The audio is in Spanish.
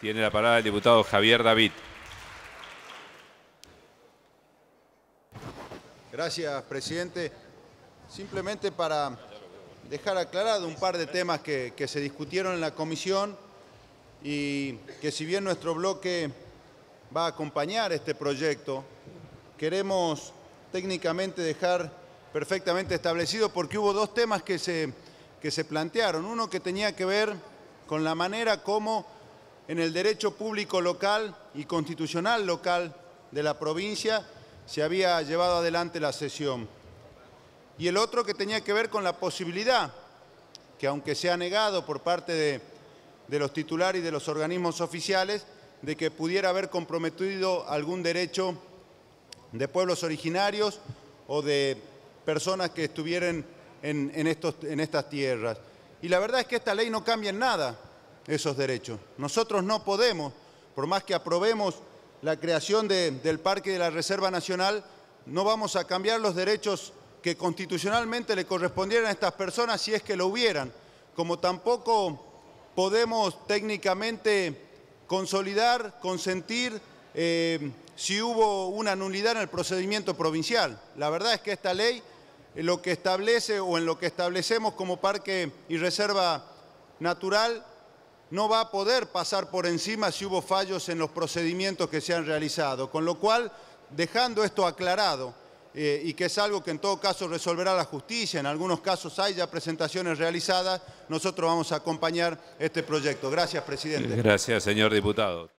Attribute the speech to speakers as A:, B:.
A: Tiene la palabra el diputado Javier David. Gracias, presidente. Simplemente para dejar aclarado un par de temas que, que, se discutieron en la comisión y que si bien nuestro bloque va a acompañar este proyecto, queremos técnicamente dejar perfectamente establecido porque hubo dos temas que se, que se plantearon. Uno que tenía que ver con la manera como en el derecho público local y constitucional local de la provincia se había llevado adelante la sesión. Y el otro que tenía que ver con la posibilidad, que aunque se ha negado por parte de, los titulares y de los organismos oficiales, de que pudiera haber comprometido algún derecho de pueblos originarios o de personas que estuvieran en estas tierras. Y la verdad es que esta ley no cambia en nada esos derechos. Nosotros no podemos, por más que aprobemos la creación del Parque de la Reserva Nacional, no vamos a cambiar los derechos que constitucionalmente le correspondieran a estas personas si es que lo hubieran, como tampoco podemos técnicamente consolidar, consentir eh, si hubo una nulidad en el procedimiento provincial. La verdad es que esta ley lo que establece o en lo que establecemos como parque y reserva natural no va a poder pasar por encima si hubo fallos en los procedimientos que se han realizado. Con lo cual, dejando esto aclarado, eh, y que es algo que en todo caso resolverá la justicia, en algunos casos hay ya presentaciones realizadas, nosotros vamos a acompañar este proyecto. Gracias, presidente. Gracias, señor diputado.